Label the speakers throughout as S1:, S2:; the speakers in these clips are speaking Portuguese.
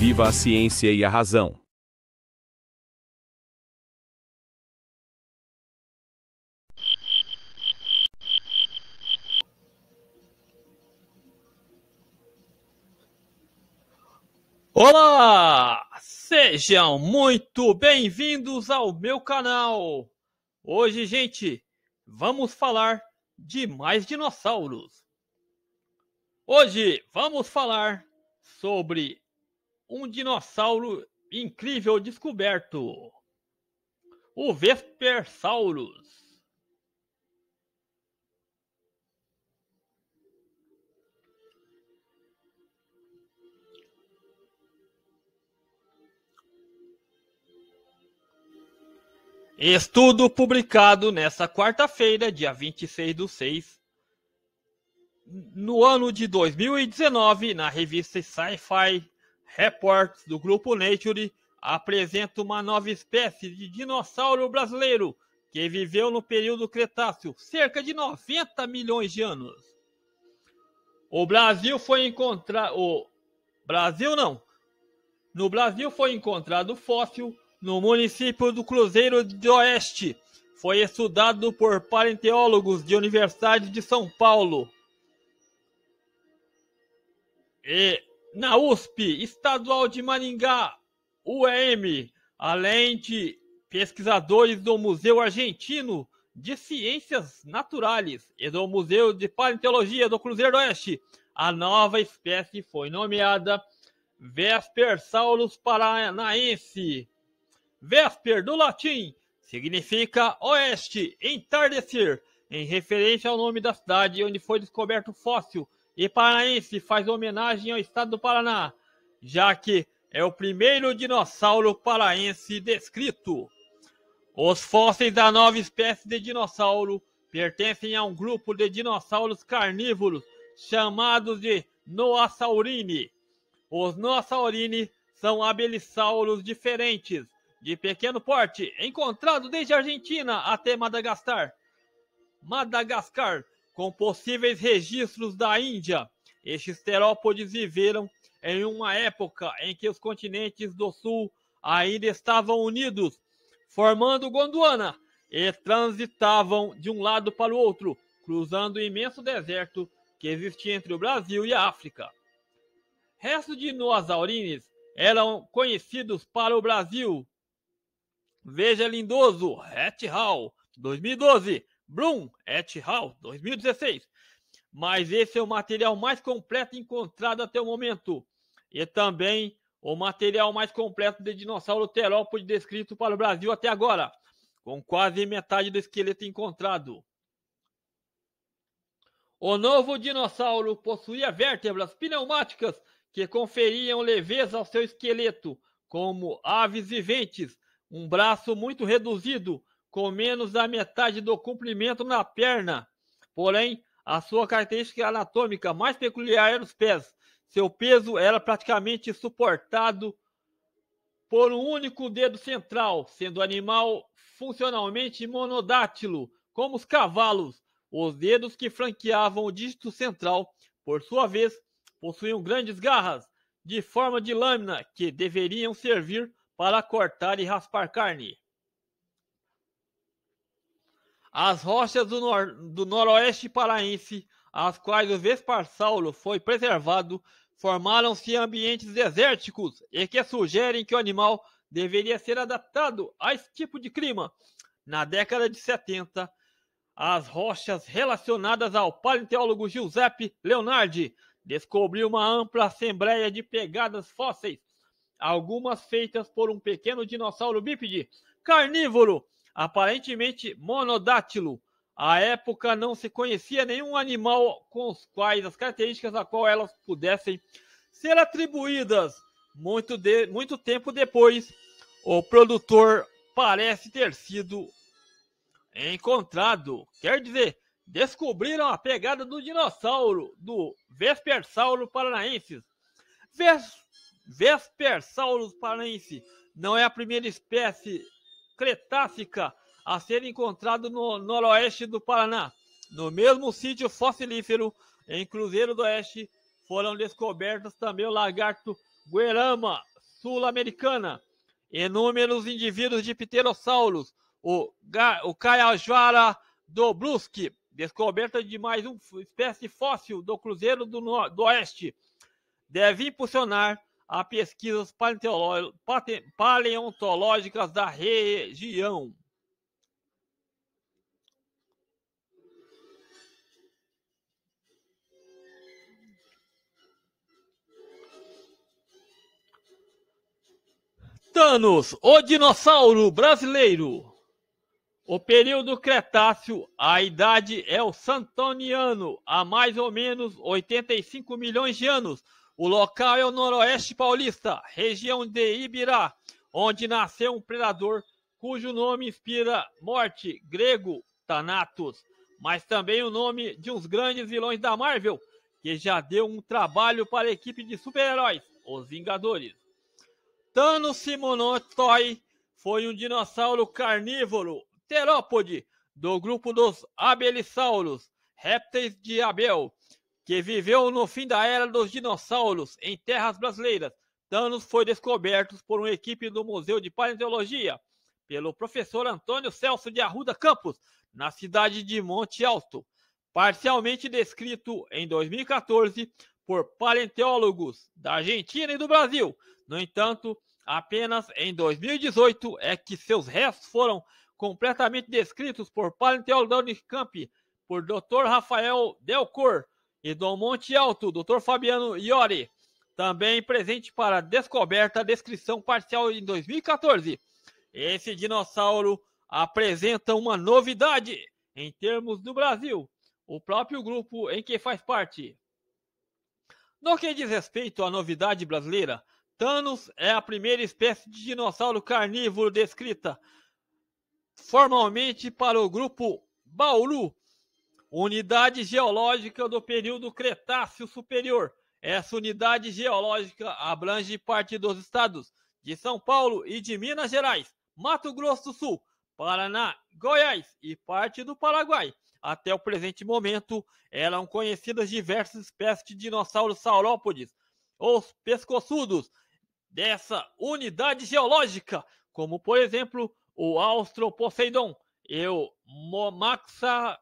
S1: Viva a ciência e a razão. Olá! Sejam muito bem-vindos ao meu canal. Hoje, gente, vamos falar de mais dinossauros. Hoje vamos falar sobre um dinossauro incrível descoberto. O Vespersaurus. Estudo publicado nesta quarta-feira, dia 26 do 6, no ano de 2019, na revista Sci-Fi Reportes do grupo Nature apresenta uma nova espécie de dinossauro brasileiro que viveu no período Cretáceo, cerca de 90 milhões de anos. O Brasil foi encontrado. O Brasil não. No Brasil foi encontrado fóssil no município do Cruzeiro do Oeste. Foi estudado por paleontólogos de Universidade de São Paulo. E na USP Estadual de Maringá, UEM, além de pesquisadores do Museu Argentino de Ciências Naturais e do Museu de Paleontologia do Cruzeiro do Oeste, a nova espécie foi nomeada Saulus paranaense. Vesper, do latim, significa oeste, entardecer, em referência ao nome da cidade onde foi descoberto o fóssil e Paranaense faz homenagem ao estado do Paraná, já que é o primeiro dinossauro paraense descrito. Os fósseis da nova espécie de dinossauro pertencem a um grupo de dinossauros carnívoros chamados de Noassaurini. Os Noassaurini são abelissauros diferentes, de pequeno porte, encontrados desde a Argentina até Madagascar. Madagascar com possíveis registros da Índia. Estes terópodes viveram em uma época em que os continentes do sul ainda estavam unidos, formando Gondwana, e transitavam de um lado para o outro, cruzando o imenso deserto que existia entre o Brasil e a África. Restos de Noasaurines eram conhecidos para o Brasil. Veja Lindoso, Hat Hall, 2012, Bloom et al. 2016. Mas esse é o material mais completo encontrado até o momento. E também o material mais completo de dinossauro terópode descrito para o Brasil até agora, com quase metade do esqueleto encontrado. O novo dinossauro possuía vértebras pneumáticas que conferiam leveza ao seu esqueleto, como aves viventes, um braço muito reduzido com menos da metade do comprimento na perna. Porém, a sua característica anatômica mais peculiar era os pés. Seu peso era praticamente suportado por um único dedo central, sendo o animal funcionalmente monodátilo, como os cavalos. Os dedos que franqueavam o dígito central, por sua vez, possuíam grandes garras, de forma de lâmina, que deveriam servir para cortar e raspar carne. As rochas do, nor do noroeste paraense, as quais o Vesparsaulo foi preservado, formaram-se ambientes desérticos e que sugerem que o animal deveria ser adaptado a esse tipo de clima. Na década de 70, as rochas relacionadas ao paleontólogo Giuseppe Leonardi descobriu uma ampla assembleia de pegadas fósseis, algumas feitas por um pequeno dinossauro bípede carnívoro aparentemente monodátilo. À época não se conhecia nenhum animal com os quais as características a qual elas pudessem ser atribuídas. Muito, de, muito tempo depois, o produtor parece ter sido encontrado. Quer dizer, descobriram a pegada do dinossauro, do Vespersauro paranaensis. Ves, Vespersaurus paranaense não é a primeira espécie cretácica a ser encontrado no noroeste do Paraná. No mesmo sítio fossilífero, em Cruzeiro do Oeste, foram descobertos também o lagarto Guerama sul-americana, inúmeros indivíduos de pterossauros, o, caiajuara o Caiajara descoberta de mais uma espécie fóssil do Cruzeiro do, do Oeste, deve impulsionar a pesquisas paleontológicas da região. Thanos, o dinossauro brasileiro. O período Cretáceo, a idade é o Santoniano, há mais ou menos 85 milhões de anos. O local é o Noroeste Paulista, região de Ibirá, onde nasceu um predador cujo nome inspira morte, grego Thanatos, mas também o nome de uns grandes vilões da Marvel, que já deu um trabalho para a equipe de super-heróis, os Vingadores. Thanos Simonotoy foi um dinossauro carnívoro, terópode, do grupo dos Abelisauros, répteis de Abel, que viveu no fim da era dos dinossauros em terras brasileiras. Danos foi descoberto por uma equipe do Museu de Paleontologia, pelo professor Antônio Celso de Arruda Campos, na cidade de Monte Alto, parcialmente descrito em 2014 por paleontólogos da Argentina e do Brasil. No entanto, apenas em 2018 é que seus restos foram completamente descritos por paleontólogos de Camp, por Dr. Rafael Delcor, e do Monte Alto, Dr. Fabiano Iori. Também presente para descoberta, descrição parcial em 2014. Esse dinossauro apresenta uma novidade em termos do Brasil, o próprio grupo em que faz parte. No que diz respeito à novidade brasileira, Thanos é a primeira espécie de dinossauro carnívoro descrita formalmente para o grupo Bauru Unidade geológica do período Cretáceo Superior. Essa unidade geológica abrange parte dos estados de São Paulo e de Minas Gerais, Mato Grosso do Sul, Paraná, Goiás e parte do Paraguai. Até o presente momento, eram conhecidas diversas espécies de dinossauros saurópodes, os pescoçudos, dessa unidade geológica, como por exemplo o Austro Poseidon e o Momaxa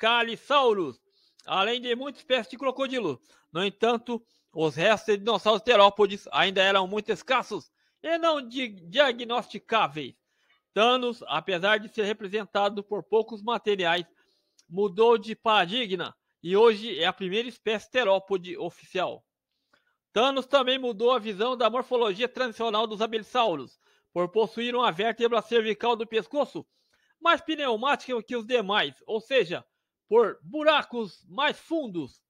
S1: Calisaurus, além de muitas espécies de crocodilos. No entanto, os restos de dinossauros terópodes ainda eram muito escassos e não diagnosticáveis. Thanos, apesar de ser representado por poucos materiais, mudou de paradigma e hoje é a primeira espécie terópode oficial. Thanos também mudou a visão da morfologia tradicional dos Abelisaurus, por possuir uma vértebra cervical do pescoço mais pneumática que os demais, ou seja, por buracos mais fundos,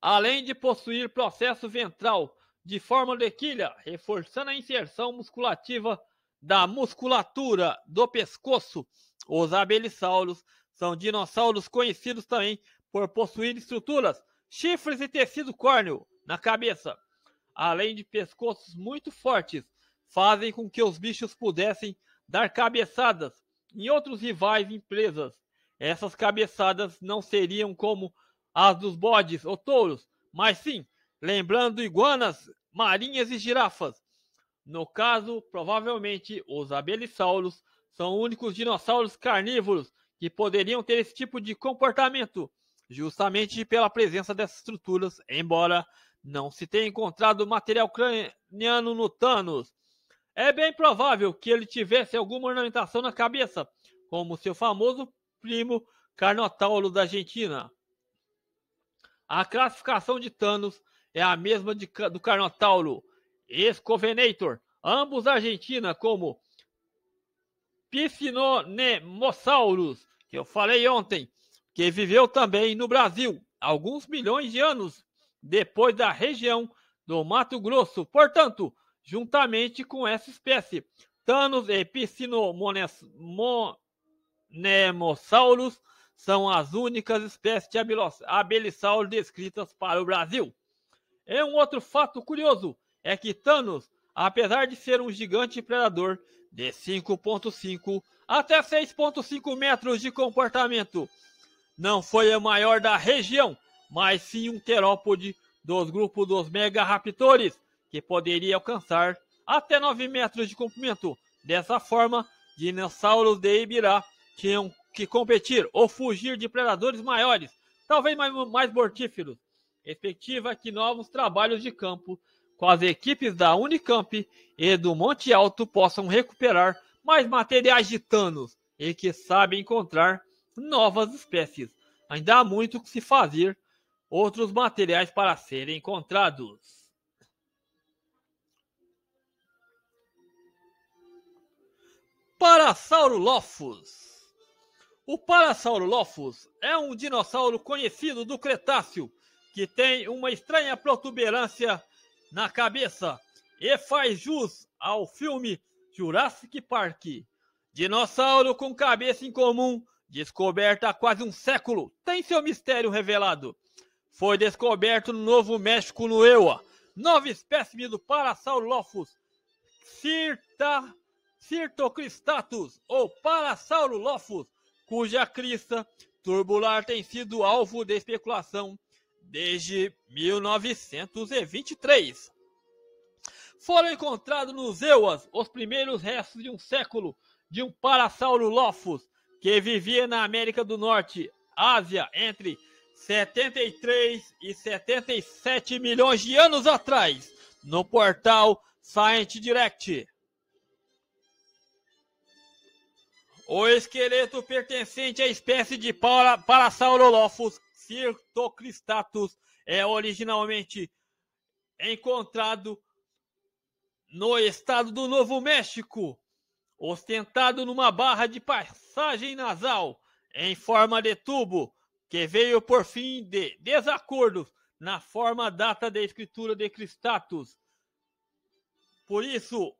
S1: além de possuir processo ventral de forma de quilha, reforçando a inserção musculativa da musculatura do pescoço. Os abelissauros são dinossauros conhecidos também por possuir estruturas, chifres e tecido córneo na cabeça, além de pescoços muito fortes, fazem com que os bichos pudessem dar cabeçadas em outros rivais empresas essas cabeçadas não seriam como as dos bodes ou touros, mas sim, lembrando iguanas, marinhas e girafas. No caso, provavelmente, os abelisauros são únicos dinossauros carnívoros que poderiam ter esse tipo de comportamento, justamente pela presença dessas estruturas, embora não se tenha encontrado material craniano no Thanos. É bem provável que ele tivesse alguma ornamentação na cabeça, como seu famoso primo Carnotauro da Argentina. A classificação de Thanos é a mesma de, do Carnotauro, Escovenator, ambos da Argentina, como Piscinonemosaurus, que eu falei ontem, que viveu também no Brasil alguns milhões de anos depois da região do Mato Grosso. Portanto, juntamente com essa espécie, Thanos e Piscinomones, Nemossauros são as únicas espécies de abelisauros descritas para o Brasil. E um outro fato curioso é que Thanos, apesar de ser um gigante predador de 5,5 até 6,5 metros de comportamento, não foi o maior da região, mas sim um terópode dos grupos dos Megaraptores, que poderia alcançar até 9 metros de comprimento. Dessa forma, dinossauros de Ibirá tinham que competir ou fugir de predadores maiores, talvez mais, mais mortíferos, respectiva que novos trabalhos de campo com as equipes da Unicamp e do Monte Alto possam recuperar mais materiais de Thanos e que sabem encontrar novas espécies. Ainda há muito que se fazer, outros materiais para serem encontrados. Para Saurolophus. O Parasaurolophus é um dinossauro conhecido do Cretáceo que tem uma estranha protuberância na cabeça e faz jus ao filme Jurassic Park. Dinossauro com cabeça incomum, descoberta há quase um século, tem seu mistério revelado. Foi descoberto no Novo México, no EUA. Nova espécime do Parasaurolophus Cirta, Cirtocristatus, ou Parasaurolophus cuja crista turbular tem sido alvo de especulação desde 1923. Foram encontrados nos Euas os primeiros restos de um século de um Parasauro que vivia na América do Norte, Ásia, entre 73 e 77 milhões de anos atrás, no portal Science Direct. O esqueleto pertencente à espécie de Parasaurolophus cirtocristatus é originalmente encontrado no estado do Novo México, ostentado numa barra de passagem nasal em forma de tubo, que veio por fim de desacordos na forma data da escritura de Cristatus. Por isso,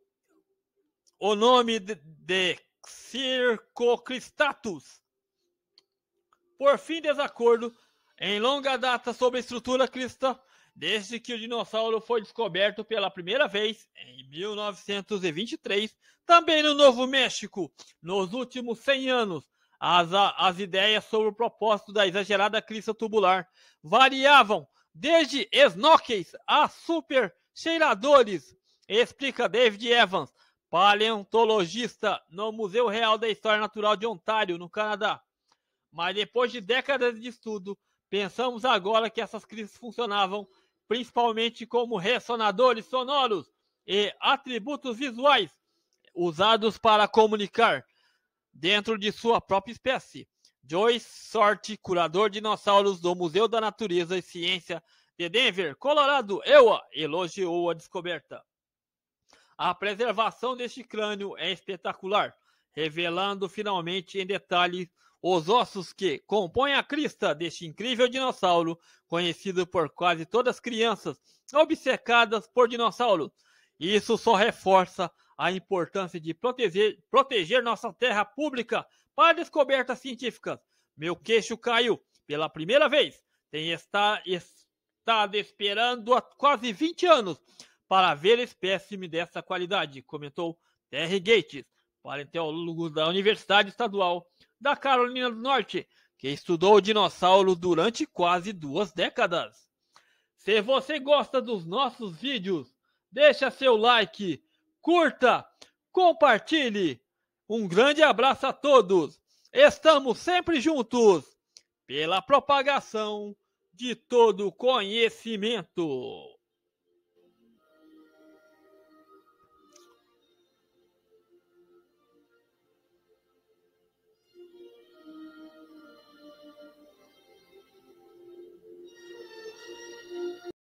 S1: o nome de circocristatus. Por fim, desacordo em longa data sobre a estrutura crista, desde que o dinossauro foi descoberto pela primeira vez em 1923, também no Novo México. Nos últimos 100 anos, as, as ideias sobre o propósito da exagerada crista tubular variavam, desde esnóqueis a super cheiradores, explica David Evans, paleontologista no Museu Real da História Natural de Ontário, no Canadá. Mas depois de décadas de estudo, pensamos agora que essas crises funcionavam principalmente como ressonadores sonoros e atributos visuais usados para comunicar dentro de sua própria espécie. Joyce Sorte, curador de dinossauros do Museu da Natureza e Ciência de Denver, Colorado, elogiou a descoberta. A preservação deste crânio é espetacular, revelando finalmente em detalhe os ossos que compõem a crista deste incrível dinossauro, conhecido por quase todas as crianças obcecadas por dinossauros. Isso só reforça a importância de proteger, proteger nossa terra pública para descobertas científicas. Meu queixo caiu pela primeira vez. Tenho estado esperando há quase 20 anos para ver espécime dessa qualidade, comentou Terry Gates, parenteólogo da Universidade Estadual da Carolina do Norte, que estudou dinossauros durante quase duas décadas. Se você gosta dos nossos vídeos, deixa seu like, curta, compartilhe. Um grande abraço a todos. Estamos sempre juntos pela propagação de todo conhecimento.